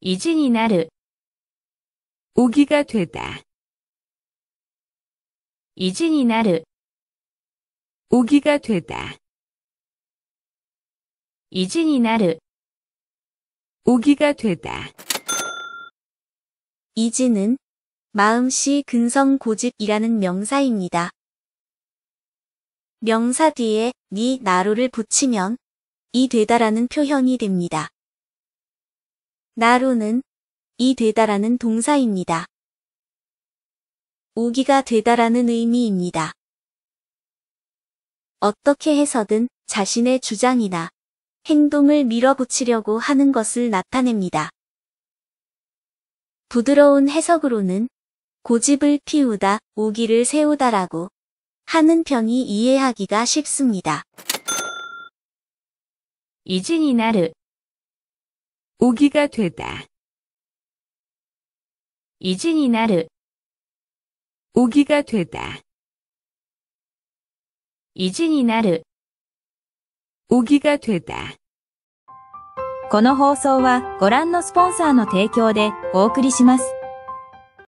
이진이 나르 오기가 되다 이진이 나르 오기가 되다 이진이 나르 오기가 되다 이진은 마음씨 근성 고집이라는 명사입니다. 명사 뒤에 니 나루를 붙이면 이 되다라는 표현이 됩니다. 나로는 이 되다라는 동사입니다. 우기가 되다라는 의미입니다. 어떻게 해서든 자신의 주장이나 행동을 밀어붙이려고 하는 것을 나타냅니다. 부드러운 해석으로는 고집을 피우다, 우기를 세우다라고 하는 편이 이해하기가 쉽습니다. 이진이 나르 오기가되다意地になる오기가되다意地になる오기가되다この放送はご覧のスポンサーの提供でお送りします。